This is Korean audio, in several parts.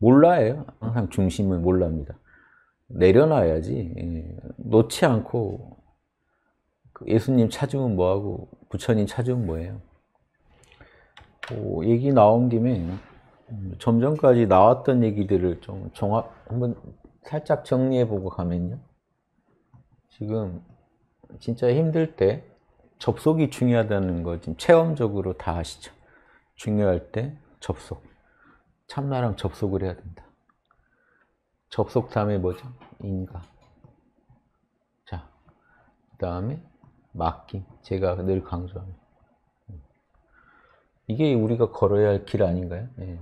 몰라요. 항상 중심을 몰라입니다. 내려놔야지. 예. 놓지 않고 그 예수님 찾으면 뭐하고 부처님 찾으면 뭐예요? 오, 그 얘기 나온 김에 점점까지 나왔던 얘기들을 좀 종합 한번 살짝 정리해 보고 가면요. 지금 진짜 힘들 때 접속이 중요하다는 거 지금 체험적으로 다 아시죠? 중요할 때 접속. 참나랑 접속을 해야 된다. 접속 다음에 뭐죠? 인가. 자, 그 다음에 맡김. 제가 늘 강조합니다. 이게 우리가 걸어야 할 길 아닌가요? 예.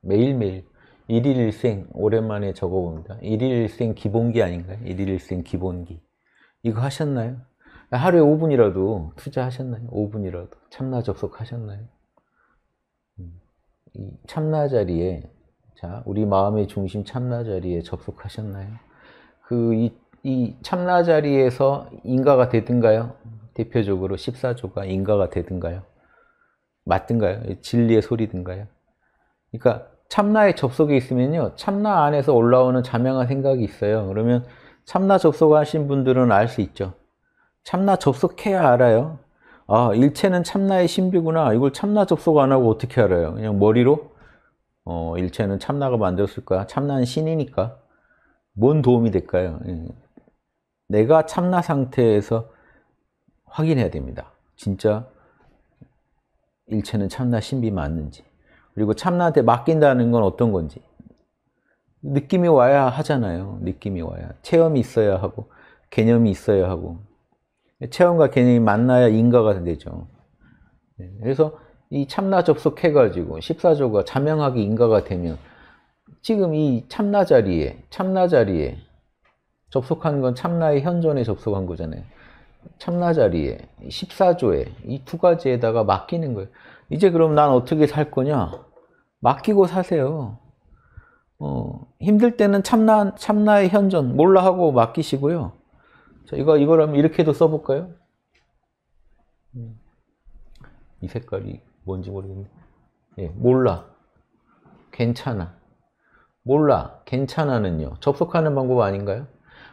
매일매일 일일일생 오랜만에 적어봅니다. 일일일생 기본기 아닌가요? 일일일생 기본기. 이거 하셨나요? 하루에 5분이라도 투자하셨나요? 5분이라도 참나 접속하셨나요? 참나 자리에 자 우리 마음의 중심 참나 자리에 접속하셨나요? 그이 이 참나 자리에서 인가가 되든가요? 대표적으로 14조가 인가가 되든가요? 맞든가요? 진리의 소리든가요? 그러니까 참나에 접속이 있으면요. 참나 안에서 올라오는 자명한 생각이 있어요. 그러면 참나 접속하신 분들은 알 수 있죠. 참나 접속해야 알아요. 아 일체는 참나의 신비구나 이걸 참나 접속 안 하고 어떻게 알아요 그냥 머리로 어 일체는 참나가 만들었을 거야 참나는 신이니까 뭔 도움이 될까요 예. 내가 참나 상태에서 확인해야 됩니다 진짜 일체는 참나 신비 맞는지 그리고 참나한테 맡긴다는 건 어떤 건지 느낌이 와야 하잖아요 느낌이 와야 체험이 있어야 하고 개념이 있어야 하고 체험과 개념이 만나야 인가가 되죠. 네, 그래서 이 참나 접속해가지고 14조가 자명하게 인가가 되면 지금 이 참나 자리에, 참나 자리에 접속한 건 참나의 현존에 접속한 거잖아요. 참나 자리에, 14조에 이 두 가지에다가 맡기는 거예요. 이제 그럼 난 어떻게 살 거냐? 맡기고 사세요. 어, 힘들 때는 참나, 참나의 현존, 몰라 하고 맡기시고요. 자, 이거, 이걸 하면 이렇게도 써볼까요? 음. 이 색깔이 뭔지 모르겠네. 예, 몰라. 괜찮아. 몰라. 괜찮아는요. 접속하는 방법 아닌가요?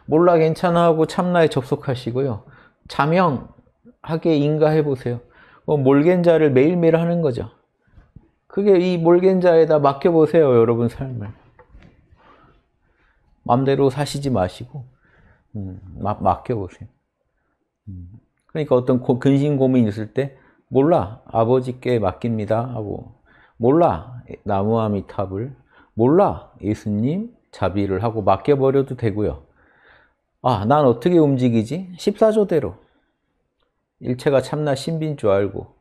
몰라 괜찮아 하고 참나에 접속하시고요. 자명하게 인가해 보세요. 어, 몰겐자를 매일매일 하는 거죠. 그게 이 몰겐자에다 맡겨보세요. 여러분 삶을. 맘대로 사시지 마시고 음, 맡겨보세요. 음. 그러니까 어떤 고, 근심 고민이 있을 때 몰라 아버지께 맡깁니다 하고 몰라 나무아미탑을 몰라 예수님 자비를 하고 맡겨버려도 되고요. 아, 난 어떻게 움직이지? 14조대로. 일체가 참나 신비인 줄 알고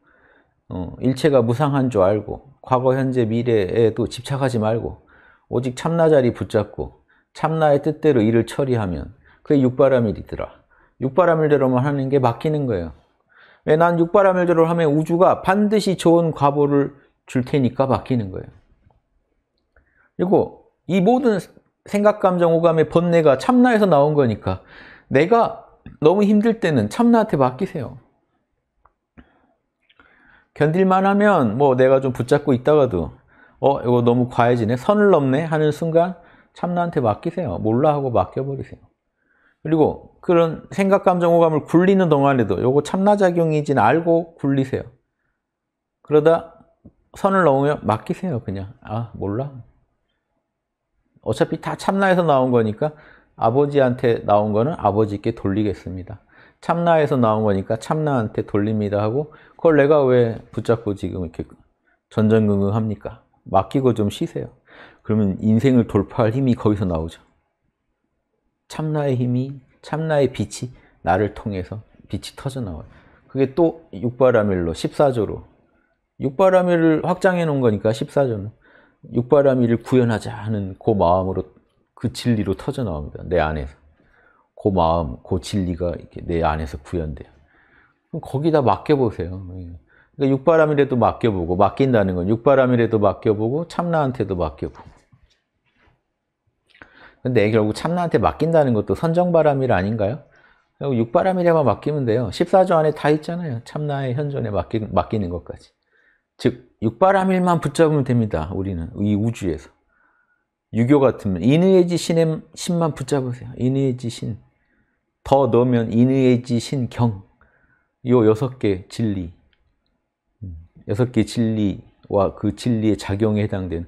어, 일체가 무상한 줄 알고 과거, 현재, 미래에도 집착하지 말고 오직 참나 자리 붙잡고 참나의 뜻대로 일을 처리하면 그게 육바라밀이더라. 육바라밀대로만 하는 게 막히는 거예요. 왜 난 육바라밀대로 하면 우주가 반드시 좋은 과보를 줄 테니까 막히는 거예요. 그리고 이 모든 생각, 감정, 오감의 번뇌가 참나에서 나온 거니까 내가 너무 힘들 때는 참나한테 맡기세요. 견딜만 하면 뭐 내가 좀 붙잡고 있다가도 어 이거 너무 과해지네 선을 넘네 하는 순간 참나한테 맡기세요 몰라 하고 맡겨버리세요 그리고 그런 생각, 감정, 호감을 굴리는 동안에도 요거 참나작용이진 알고 굴리세요. 그러다 선을 넘으면 맡기세요, 그냥. 아, 몰라. 어차피 다 참나에서 나온 거니까 아버지한테 나온 거는 아버지께 돌리겠습니다. 참나에서 나온 거니까 참나한테 돌립니다 하고 그걸 내가 왜 붙잡고 지금 이렇게 전전긍긍 합니까? 맡기고 좀 쉬세요. 그러면 인생을 돌파할 힘이 거기서 나오죠. 참나의 힘이 참나의 빛이 나를 통해서 빛이 터져나와요. 그게 또 육바라밀로 14조로 육바라밀을 확장해 놓은 거니까 14조는 육바라밀을 구현하자 하는 그 마음으로 그 진리로 터져나옵니다. 내 안에서. 그 마음, 그 진리가 이렇게 내 안에서 구현돼요. 그럼 거기다 맡겨보세요. 그러니까 육바람이라도 맡겨보고 맡긴다는 건 육바람이라도 맡겨보고 참나한테도 맡겨보고 근데 결국 참나한테 맡긴다는 것도 선정바람일 아닌가요? 육바람일에만 맡기면 돼요. 14조 안에 다 있잖아요. 참나의 현존에 맡기, 맡기는 것까지. 즉, 육바람일만 붙잡으면 됩니다. 우리는. 이 우주에서. 유교 같으면 인의지 신의 신만 붙잡으세요. 인의지 신. 더 넣으면 인의지 신 경. 요 여섯 개 진리. 음, 여섯 개 진리와 그 진리의 작용에 해당된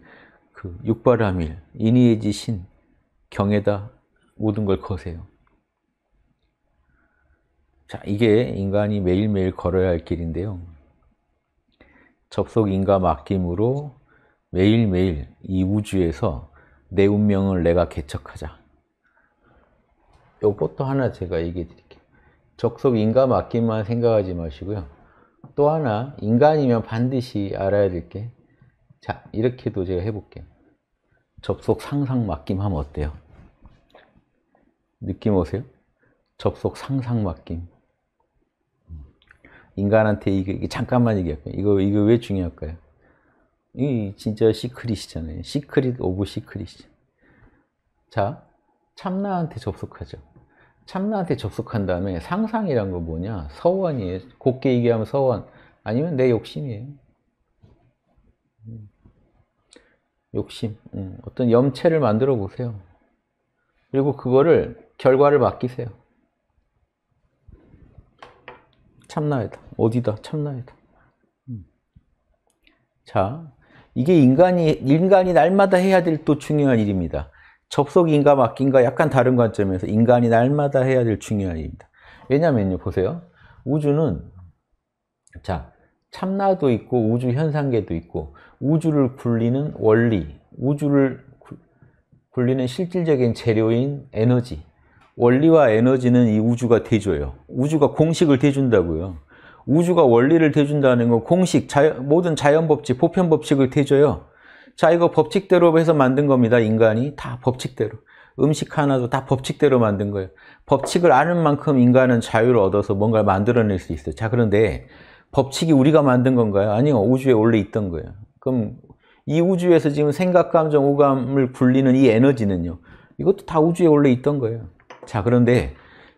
그 육바람일, 인의지 신, 경에다 모든 걸 거세요. 자, 이게 인간이 매일매일 걸어야 할 길인데요. 접속인과 맡김으로 매일매일 이 우주에서 내 운명을 내가 개척하자. 요것도 하나 제가 얘기해 드릴게요. 적속인과 맡김만 생각하지 마시고요. 또 하나, 인간이면 반드시 알아야 될 게, 자, 이렇게도 제가 해볼게요. 접속 상상 맡김 하면 어때요? 느낌 오세요? 접속 상상 맡김. 음. 인간한테 이게, 이게 잠깐만 얘기할게요. 이거 이거 왜 중요할까요? 이 진짜 시크릿이잖아요. 시크릿 오브 시크릿 자, 참나한테 접속하죠. 참나한테 접속한 다음에 상상이란 거 뭐냐? 서원이에요. 곱게 얘기하면 서원 아니면 내 욕심이에요. 음. 욕심, 예, 어떤 염체를 만들어 보세요. 그리고 그거를 결과를 맡기세요. 참나에다. 어디다? 참나에다. 음. 자, 이게 인간이 인간이 날마다 해야 될 또 중요한 일입니다. 접속인과 막인과 약간 다른 관점에서 인간이 날마다 해야 될 중요한 일입니다. 왜냐면요, 보세요. 우주는 자 참나도 있고 우주 현상계도 있고 우주를 굴리는 원리, 우주를 굴리는 실질적인 재료인 에너지 원리와 에너지는 이 우주가 대줘요. 우주가 공식을 대준다고요. 우주가 원리를 대준다는 건 공식, 자연, 모든 자연법칙, 보편법칙을 대줘요. 자, 이거 법칙대로 해서 만든 겁니다. 인간이 다 법칙대로. 음식 하나도 다 법칙대로 만든 거예요. 법칙을 아는 만큼 인간은 자유를 얻어서 뭔가를 만들어낼 수 있어요. 자, 그런데 법칙이 우리가 만든 건가요? 아니요. 우주에 원래 있던 거예요. 그럼 이 우주에서 지금 생각, 감정, 오감을 굴리는 이 에너지는요. 이것도 다 우주에 원래 있던 거예요. 자, 그런데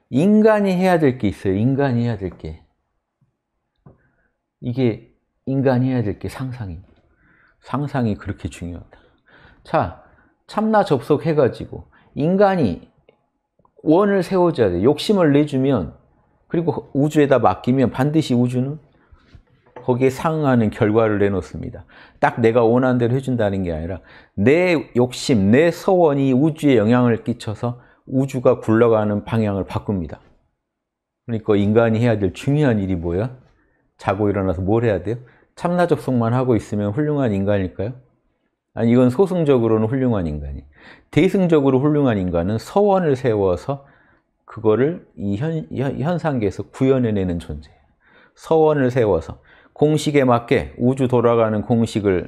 인간이 해야 될 게 있어요. 인간이 해야 될 게. 이게 인간이 해야 될 게 상상이. 상상이 그렇게 중요하다. 자, 참나 접속해가지고 인간이 원을 세워줘야 돼. 욕심을 내주면 그리고 우주에다 맡기면 반드시 우주는 거기에 상응하는 결과를 내놓습니다. 딱 내가 원하는 대로 해준다는 게 아니라 내 욕심, 내 소원이 우주에 영향을 끼쳐서 우주가 굴러가는 방향을 바꿉니다. 그러니까 인간이 해야 될 중요한 일이 뭐야? 자고 일어나서 뭘 해야 돼요? 참나 접속만 하고 있으면 훌륭한 인간일까요? 아니 이건 소승적으로는 훌륭한 인간이 대승적으로 훌륭한 인간은 서원을 세워서 그거를 이 현, 현상계에서 구현해내는 존재예요. 서원을 세워서 공식에 맞게 우주 돌아가는 공식을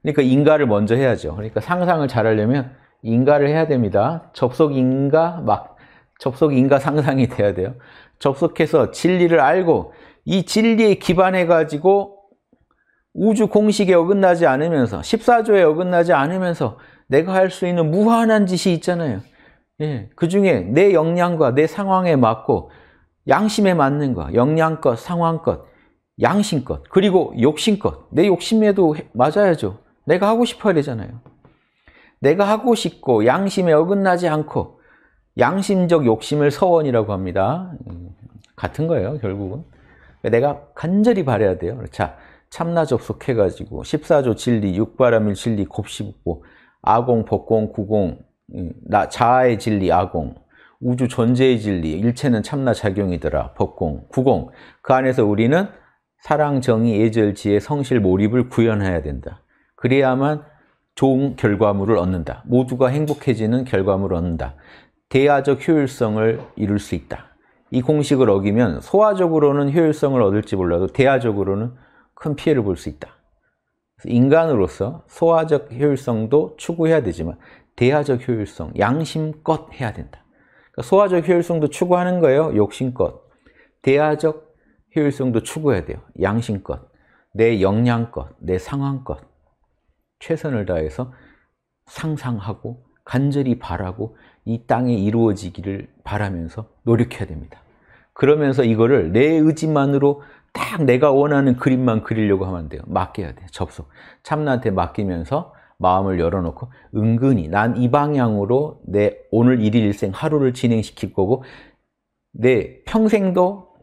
그러니까 인가를 먼저 해야죠. 그러니까 상상을 잘 하려면 인가를 해야 됩니다. 접속 인가 막 접속 인가 상상이 돼야 돼요. 접속해서 진리를 알고 이 진리에 기반해 가지고 우주 공식에 어긋나지 않으면서 14조에 어긋나지 않으면서 내가 할 수 있는 무한한 짓이 있잖아요. 예, 그 중에 내 역량과 내 상황에 맞고 양심에 맞는 거, 역량껏, 상황껏 양심껏 그리고 욕심껏 내 욕심에도 맞아야죠. 내가 하고 싶어야 되잖아요. 내가 하고 싶고 양심에 어긋나지 않고 양심적 욕심을 서원이라고 합니다. 같은 거예요, 결국은. 내가 간절히 바래야 돼요. 자, 참나 접속해가지고 14조 진리, 육바람일 진리 곱씹고 아공, 법공, 구공, 음, 나, 자아의 진리, 아공, 우주 존재의 진리, 일체는 참나 작용이더라, 법공, 구공. 그 안에서 우리는 사랑, 정의, 예절, 지혜, 성실, 몰입을 구현해야 된다. 그래야만 좋은 결과물을 얻는다. 모두가 행복해지는 결과물을 얻는다. 대화적 효율성을 이룰 수 있다. 이 공식을 어기면 소화적으로는 효율성을 얻을지 몰라도 대화적으로는 큰 피해를 볼 수 있다. 인간으로서 소화적 효율성도 추구해야 되지만 대화적 효율성, 양심껏 해야 된다. 그러니까 소화적 효율성도 추구하는 거예요. 욕심껏. 대화적 효율성도 추구해야 돼요. 양심껏, 내 역량껏, 내 상황껏 최선을 다해서 상상하고 간절히 바라고 이 땅에 이루어지기를 바라면서 노력해야 됩니다. 그러면서 이거를 내 의지만으로 딱 내가 원하는 그림만 그리려고 하면 돼요. 맡겨야 돼 접속. 참나한테 맡기면서 마음을 열어놓고 은근히 난 이 방향으로 내 오늘 일일 일생 하루를 진행시킬 거고 내 평생도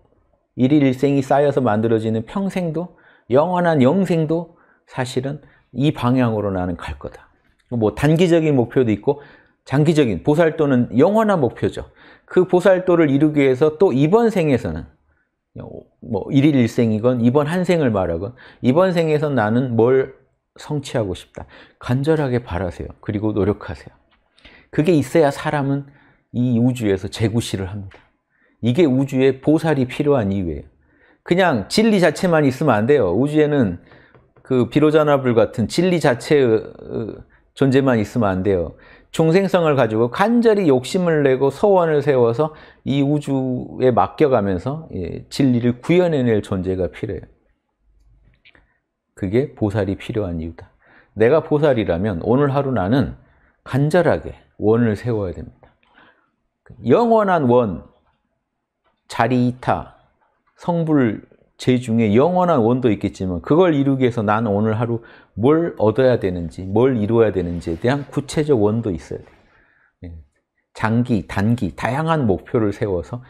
일일 일생이 쌓여서 만들어지는 평생도 영원한 영생도 사실은 이 방향으로 나는 갈 거다. 뭐 단기적인 목표도 있고 장기적인 보살도는 영원한 목표죠. 그 보살도를 이루기 위해서 또 이번 생에서는 뭐 일일 일생이건 이번 한 생을 말하건 이번 생에서 나는 뭘 성취하고 싶다. 간절하게 바라세요. 그리고 노력하세요. 그게 있어야 사람은 이 우주에서 재구시를 합니다. 이게 우주에 보살이 필요한 이유예요. 그냥 진리 자체만 있으면 안 돼요. 우주에는 그 비로자나불 같은 진리 자체의 어, 존재만 있으면 안 돼요. 중생성을 가지고 간절히 욕심을 내고 소원을 세워서 이 우주에 맡겨가면서 예, 진리를 구현해낼 존재가 필요해요. 그게 보살이 필요한 이유다. 내가 보살이라면 오늘 하루 나는 간절하게 원을 세워야 됩니다. 영원한 원, 자리 이타, 성불 제중에 영원한 원도 있겠지만 그걸 이루기 위해서 나는 오늘 하루 뭘 얻어야 되는지, 뭘 이루어야 되는지에 대한 구체적 원도 있어야 돼요. 예. 장기, 단기, 다양한 목표를 세워서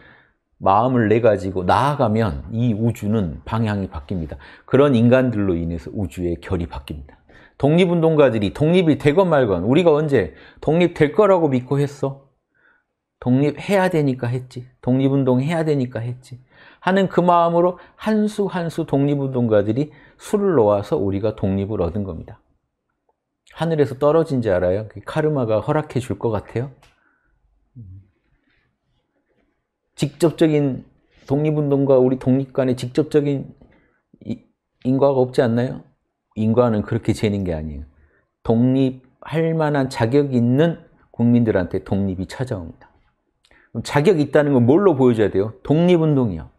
마음을 내가지고 나아가면 이 우주는 방향이 바뀝니다. 그런 인간들로 인해서 우주의 결이 바뀝니다. 독립운동가들이 독립이 되건 말건 우리가 언제 독립될 거라고 믿고 했어? 독립해야 되니까 했지. 독립운동 해야 되니까 했지. 하는 그 마음으로 한 수 한 수 독립운동가들이 술을 놓아서 우리가 독립을 얻은 겁니다. 하늘에서 떨어진 줄 알아요? 그 카르마가 허락해 줄 것 같아요? 직접적인 독립운동과 우리 독립 간의 직접적인 인과가 없지 않나요? 인과는 그렇게 재는 게 아니에요. 독립할 만한 자격 이 있는 국민들한테 독립이 찾아옵니다. 자격이 있다는 건 뭘로 보여줘야 돼요? 독립운동이요.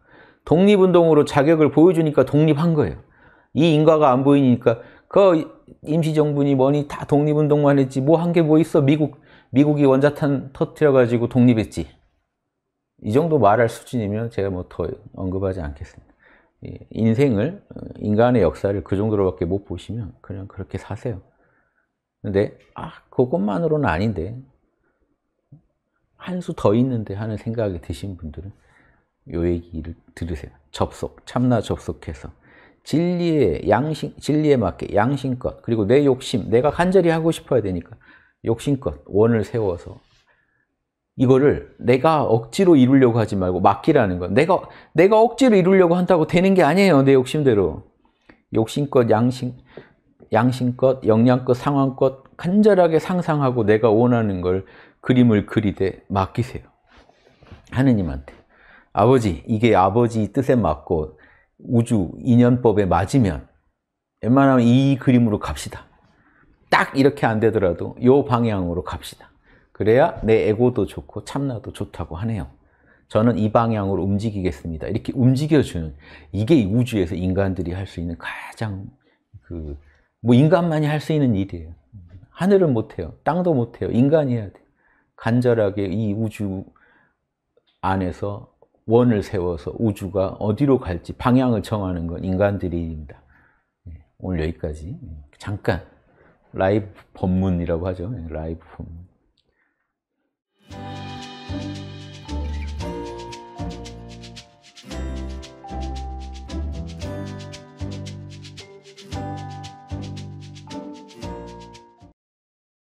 독립운동으로 자격을 보여주니까 독립한 거예요. 이 인과가 안 보이니까 그 임시정부니 뭐니 다 독립운동만 했지 뭐 한 게뭐 뭐 있어 미국 미국이 원자탄 터트려 가지고 독립했지 이 정도 말할 수준이면 제가 뭐 더 언급하지 않겠습니다 인생을 어, 인간의 역사를 그 정도로밖에 못 보시면 그냥 그렇게 사세요 근데 아 그것만으로는 아닌데 한수더 있는데 하는 생각이 드신 분들은 요 얘기를 들으세요. 접속, 참나 접속해서 진리의 양심, 진리에 맞게 양심껏 그리고 내 욕심, 내가 간절히 하고 싶어야 되니까 욕심껏 원을 세워서 이거를 내가 억지로 이루려고 하지 말고 맡기라는 거. 내가 내가 억지로 이루려고 한다고 되는 게 아니에요. 내 욕심대로 욕심껏 양심, 양심껏, 역량껏, 상황껏 간절하게 상상하고 내가 원하는 걸 그림을 그리되 맡기세요. 하느님한테. 아버지, 이게 아버지 뜻에 맞고 우주 인연법에 맞으면 웬만하면 이 그림으로 갑시다. 딱 이렇게 안 되더라도 요 방향으로 갑시다. 그래야 내 에고도 좋고 참나도 좋다고 하네요. 저는 이 방향으로 움직이겠습니다. 이렇게 움직여주는 이게 우주에서 인간들이 할 수 있는 가장 그 뭐 인간만이 할 수 있는 일이에요. 하늘은 못해요. 땅도 못해요. 인간이 해야 돼 간절하게 이 우주 안에서 원을 세워서 우주가 어디로 갈지 방향을 정하는 건인간들이 일입니다. 예, 오늘 여기까지. 예, 잠깐 라이브 법문이라고 하죠. 예, 라이브 법문.